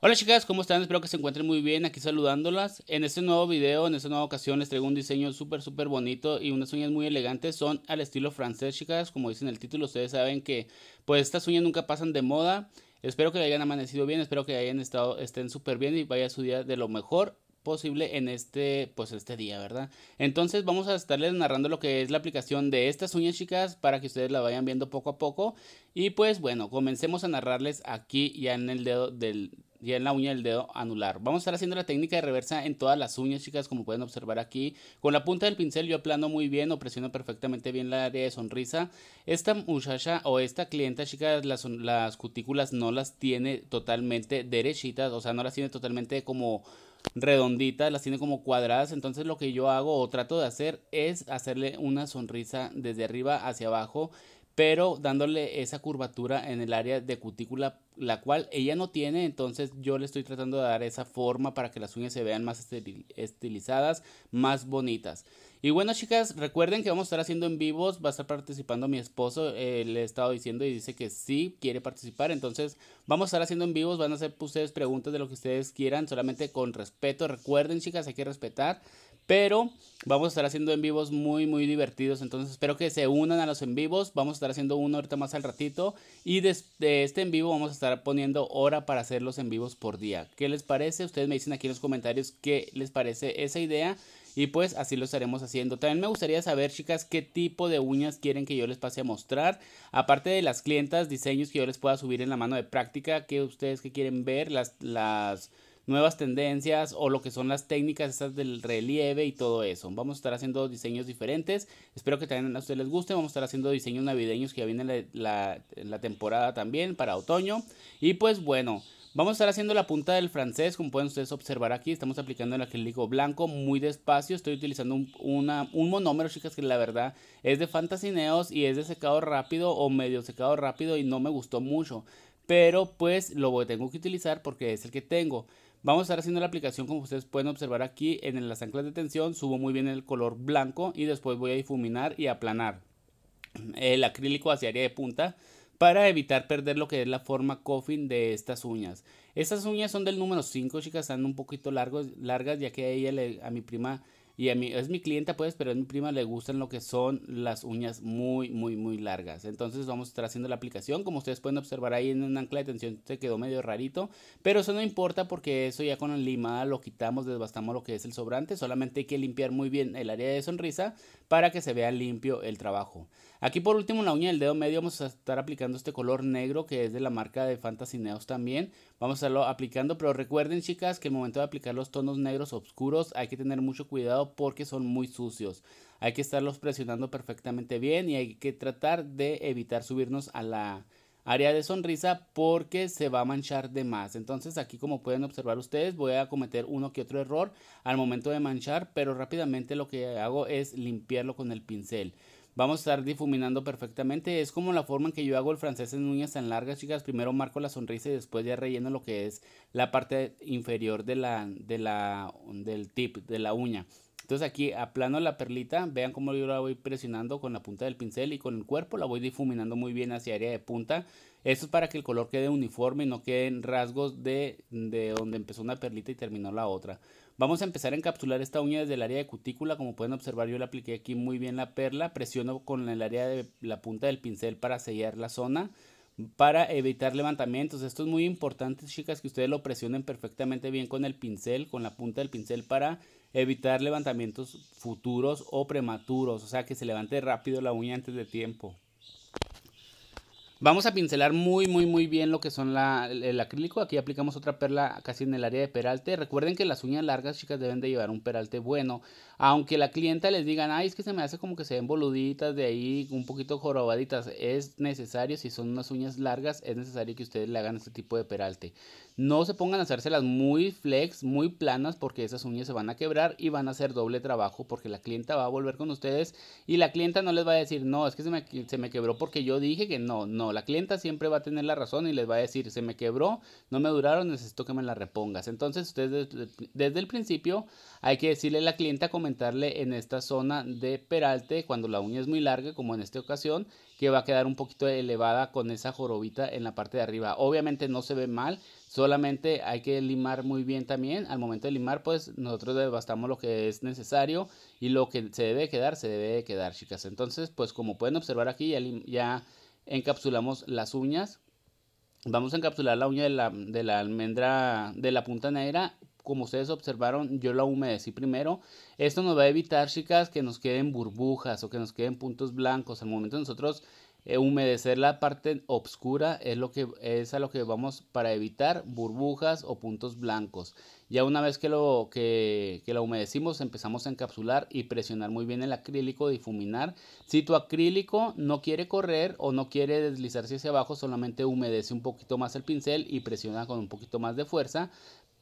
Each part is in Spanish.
Hola chicas, ¿cómo están? Espero que se encuentren muy bien, aquí saludándolas. En este nuevo video, en esta nueva ocasión, les traigo un diseño súper súper bonito y unas uñas muy elegantes, son al estilo francés chicas, como dicen el título, ustedes saben que pues estas uñas nunca pasan de moda. Espero que hayan amanecido bien, espero que hayan estado, estén súper bien y vaya su día de lo mejor posible en este pues este día verdad entonces vamos a estarles narrando lo que es la aplicación de estas uñas chicas para que ustedes la vayan viendo poco a poco y pues bueno comencemos a narrarles aquí ya en el dedo del ya en la uña del dedo anular. Vamos a estar haciendo la técnica de reversa en todas las uñas, chicas, como pueden observar aquí. Con la punta del pincel yo aplano muy bien o presiono perfectamente bien la área de sonrisa. Esta muchacha o esta clienta, chicas, las, las cutículas no las tiene totalmente derechitas, o sea, no las tiene totalmente como redonditas, las tiene como cuadradas. Entonces lo que yo hago o trato de hacer es hacerle una sonrisa desde arriba hacia abajo pero dándole esa curvatura en el área de cutícula, la cual ella no tiene, entonces yo le estoy tratando de dar esa forma para que las uñas se vean más estilizadas, más bonitas. Y bueno, chicas, recuerden que vamos a estar haciendo en vivos. Va a estar participando mi esposo. Eh, le he estado diciendo y dice que sí quiere participar. Entonces, vamos a estar haciendo en vivos. Van a hacer ustedes preguntas de lo que ustedes quieran, solamente con respeto. Recuerden, chicas, hay que respetar. Pero vamos a estar haciendo en vivos muy, muy divertidos. Entonces espero que se unan a los en vivos. Vamos a estar haciendo uno ahorita más al ratito. Y desde este en vivo vamos a estar poniendo hora para hacer los en vivos por día. ¿Qué les parece? Ustedes me dicen aquí en los comentarios qué les parece esa idea. Y pues así lo estaremos haciendo. También me gustaría saber, chicas, qué tipo de uñas quieren que yo les pase a mostrar. Aparte de las clientas, diseños que yo les pueda subir en la mano de práctica. ¿Qué ustedes que quieren ver? Las... las nuevas tendencias o lo que son las técnicas estas del relieve y todo eso. Vamos a estar haciendo diseños diferentes. Espero que también a ustedes les guste. Vamos a estar haciendo diseños navideños que ya viene la, temporada también para otoño. Y pues bueno. Vamos a estar haciendo la punta del francés, como pueden ustedes observar aquí, estamos aplicando el acrílico blanco muy despacio, estoy utilizando un, un monómero, chicas, que la verdad es de fantasineos y es de secado rápido o medio secado rápido y no me gustó mucho pero pues lo tengo que utilizar porque es el que tengo. Vamos a estar haciendo la aplicación como ustedes pueden observar aquí en las anclas de tensión, subo muy bien el color blanco y después voy a difuminar y aplanar el acrílico hacia área de punta para evitar perder lo que es la forma coffin de estas uñas. Estas uñas son del número 5, chicas, están un poquito largas ya que a ella, a mi prima, y a mí, es mi clienta pues, pero a mi prima le gustan lo que son las uñas muy, muy, muy largas. Entonces vamos a estar haciendo la aplicación. Como ustedes pueden observar ahí en un ancla de tensión se quedó medio rarito. Pero eso no importa porque eso ya con la limada lo quitamos, desbastamos lo que es el sobrante. Solamente hay que limpiar muy bien el área de sonrisa para que se vea limpio el trabajo. Aquí por último en la uña del dedo medio vamos a estar aplicando este color negro que es de la marca de Fantasy Neos también. Vamos a estarlo aplicando, pero recuerden chicas que el momento de aplicar los tonos negros oscuros hay que tener mucho cuidado porque son muy sucios. Hay que estarlos presionando perfectamente bien y hay que tratar de evitar subirnos a la área de sonrisa porque se va a manchar de más. Entonces aquí como pueden observar ustedes voy a cometer uno que otro error al momento de manchar, pero rápidamente lo que hago es limpiarlo con el pincel vamos a estar difuminando perfectamente. Es como la forma en que yo hago el francés en uñas tan largas, chicas. Primero marco la sonrisa y después ya relleno lo que es la parte inferior de la, del tip, de la uña. Entonces aquí aplano la perlita, vean cómo yo la voy presionando con la punta del pincel y con el cuerpo, la voy difuminando muy bien hacia área de punta. Esto es para que el color quede uniforme y no queden rasgos de, de donde empezó una perlita y terminó la otra. Vamos a empezar a encapsular esta uña desde el área de cutícula, como pueden observar yo le apliqué aquí muy bien la perla, presiono con el área de la punta del pincel para sellar la zona para evitar levantamientos. Esto es muy importante, chicas, que ustedes lo presionen perfectamente bien con el pincel, con la punta del pincel para Evitar levantamientos futuros o prematuros, o sea, que se levante rápido la uña antes de tiempo. Vamos a pincelar muy, muy, muy bien lo que son el acrílico. Aquí aplicamos otra perla casi en el área de peralte. Recuerden que las uñas largas, chicas, deben de llevar un peralte bueno aunque la clienta les diga, ay, es que se me hace como que se ven boluditas de ahí, un poquito jorobaditas, es necesario, si son unas uñas largas, es necesario que ustedes le hagan este tipo de peralte. No se pongan a hacérselas muy flex, muy planas, porque esas uñas se van a quebrar y van a hacer doble trabajo, porque la clienta va a volver con ustedes y la clienta no les va a decir, no, es que se me, se me quebró porque yo dije que no, no, la clienta siempre va a tener la razón y les va a decir, se me quebró, no me duraron, necesito que me la repongas. Entonces, ustedes desde, desde el principio hay que decirle a la clienta, como en esta zona de peralte cuando la uña es muy larga como en esta ocasión que va a quedar un poquito elevada con esa jorobita en la parte de arriba obviamente no se ve mal solamente hay que limar muy bien también al momento de limar pues nosotros devastamos lo que es necesario y lo que se debe quedar se debe quedar chicas entonces pues como pueden observar aquí ya, encapsulamos las uñas vamos a encapsular la uña de la, de la almendra de la punta negra como ustedes observaron, yo la humedecí primero. Esto nos va a evitar, chicas, que nos queden burbujas o que nos queden puntos blancos. Al momento de nosotros eh, humedecer la parte oscura es, lo que, es a lo que vamos para evitar burbujas o puntos blancos. Ya una vez que, lo, que, que la humedecimos empezamos a encapsular y presionar muy bien el acrílico, difuminar. Si tu acrílico no quiere correr o no quiere deslizarse hacia abajo, solamente humedece un poquito más el pincel y presiona con un poquito más de fuerza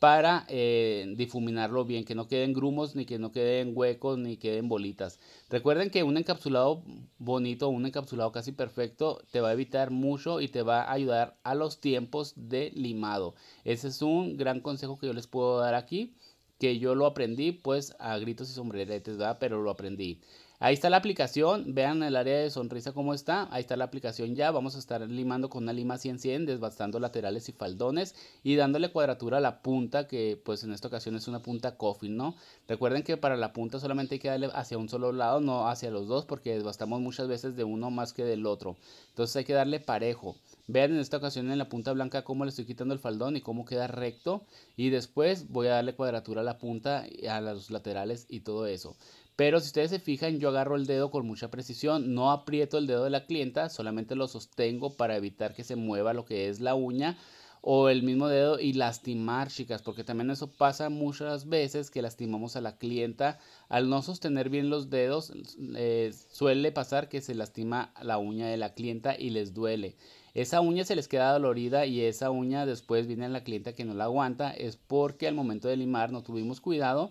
para eh, difuminarlo bien, que no queden grumos, ni que no queden huecos, ni queden bolitas. Recuerden que un encapsulado bonito, un encapsulado casi perfecto, te va a evitar mucho y te va a ayudar a los tiempos de limado. Ese es un gran consejo que yo les puedo dar aquí, que yo lo aprendí pues a gritos y sombreretes, ¿verdad? Pero lo aprendí. Ahí está la aplicación, vean el área de sonrisa cómo está, ahí está la aplicación ya, vamos a estar limando con una lima 100-100, desbastando laterales y faldones y dándole cuadratura a la punta, que pues en esta ocasión es una punta coffin, ¿no? Recuerden que para la punta solamente hay que darle hacia un solo lado, no hacia los dos, porque desbastamos muchas veces de uno más que del otro, entonces hay que darle parejo. Vean en esta ocasión en la punta blanca cómo le estoy quitando el faldón y cómo queda recto. Y después voy a darle cuadratura a la punta, a los laterales y todo eso. Pero si ustedes se fijan, yo agarro el dedo con mucha precisión, no aprieto el dedo de la clienta, solamente lo sostengo para evitar que se mueva lo que es la uña o el mismo dedo y lastimar, chicas, porque también eso pasa muchas veces que lastimamos a la clienta. Al no sostener bien los dedos, eh, suele pasar que se lastima la uña de la clienta y les duele. Esa uña se les queda dolorida y esa uña después viene a la clienta que no la aguanta, es porque al momento de limar no tuvimos cuidado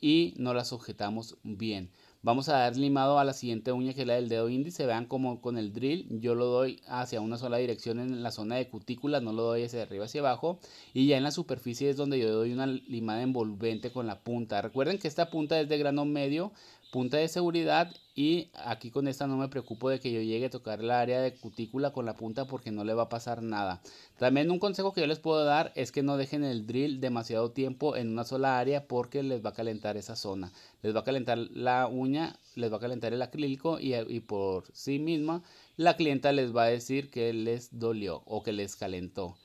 y no la sujetamos bien. Vamos a dar limado a la siguiente uña que es la del dedo índice. Vean como con el drill yo lo doy hacia una sola dirección en la zona de cutícula, no lo doy hacia arriba, hacia abajo. Y ya en la superficie es donde yo doy una limada envolvente con la punta. Recuerden que esta punta es de grano medio, punta de seguridad y aquí con esta no me preocupo de que yo llegue a tocar la área de cutícula con la punta porque no le va a pasar nada. También un consejo que yo les puedo dar es que no dejen el drill demasiado tiempo en una sola área porque les va a calentar esa zona. Les va a calentar la uña, les va a calentar el acrílico y, y por sí misma la clienta les va a decir que les dolió o que les calentó.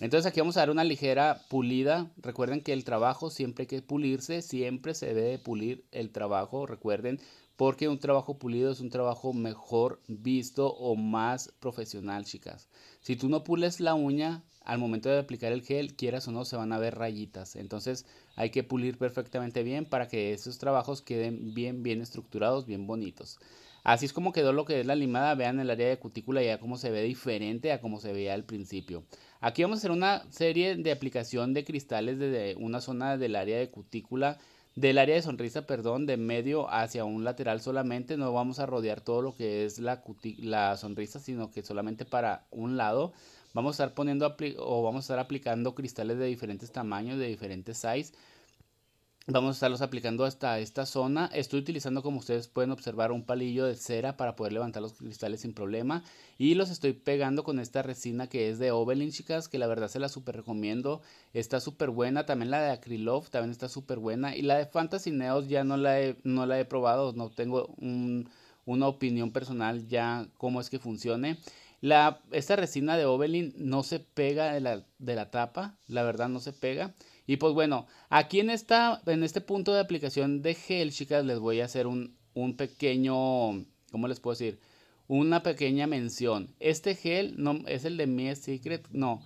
Entonces aquí vamos a dar una ligera pulida. Recuerden que el trabajo siempre hay que pulirse, siempre se debe pulir el trabajo, recuerden, porque un trabajo pulido es un trabajo mejor visto o más profesional, chicas. Si tú no pules la uña, al momento de aplicar el gel, quieras o no, se van a ver rayitas. Entonces hay que pulir perfectamente bien para que esos trabajos queden bien, bien estructurados, bien bonitos. Así es como quedó lo que es la limada, vean el área de cutícula ya cómo se ve diferente a como se veía al principio. Aquí vamos a hacer una serie de aplicación de cristales desde una zona del área de cutícula, del área de sonrisa, perdón, de medio hacia un lateral solamente, no vamos a rodear todo lo que es la, la sonrisa, sino que solamente para un lado. Vamos a estar poniendo o vamos a estar aplicando cristales de diferentes tamaños, de diferentes size Vamos a estarlos aplicando hasta esta zona. Estoy utilizando, como ustedes pueden observar, un palillo de cera para poder levantar los cristales sin problema. Y los estoy pegando con esta resina que es de Ovelin, chicas, que la verdad se la super recomiendo. Está súper buena. También la de Acrylove también está súper buena. Y la de Fantasy Neos ya no la he, no la he probado. No tengo una opinión personal ya cómo es que funcione. La, esta resina de Ovelin no se pega de la tapa. La verdad no se pega. Y pues bueno, aquí en, esta, en este punto de aplicación de Gel, chicas, les voy a hacer un, un pequeño, ¿cómo les puedo decir? Una pequeña mención. Este gel no es el de mi Secret, no.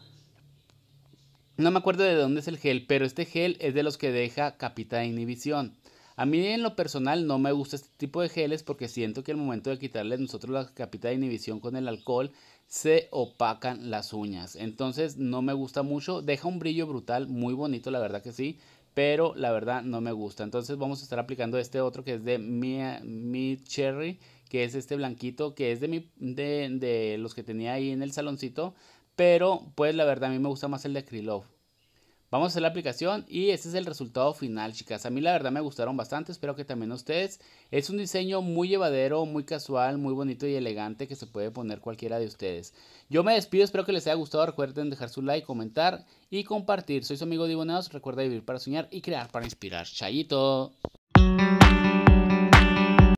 No me acuerdo de dónde es el gel, pero este gel es de los que deja capita de inhibición. A mí en lo personal no me gusta este tipo de geles porque siento que al momento de quitarles nosotros la capita de inhibición con el alcohol se opacan las uñas. Entonces no me gusta mucho, deja un brillo brutal, muy bonito la verdad que sí, pero la verdad no me gusta. Entonces vamos a estar aplicando este otro que es de Mia, Mi Cherry, que es este blanquito, que es de, mi, de, los que tenía ahí en el saloncito, pero pues la verdad a mí me gusta más el de Krylov. Vamos a hacer la aplicación y este es el resultado final, chicas. A mí la verdad me gustaron bastante, espero que también a ustedes. Es un diseño muy llevadero, muy casual, muy bonito y elegante que se puede poner cualquiera de ustedes. Yo me despido, espero que les haya gustado. Recuerden dejar su like, comentar y compartir. Soy su amigo Diboneos, recuerda vivir para soñar y crear para inspirar. Chayito.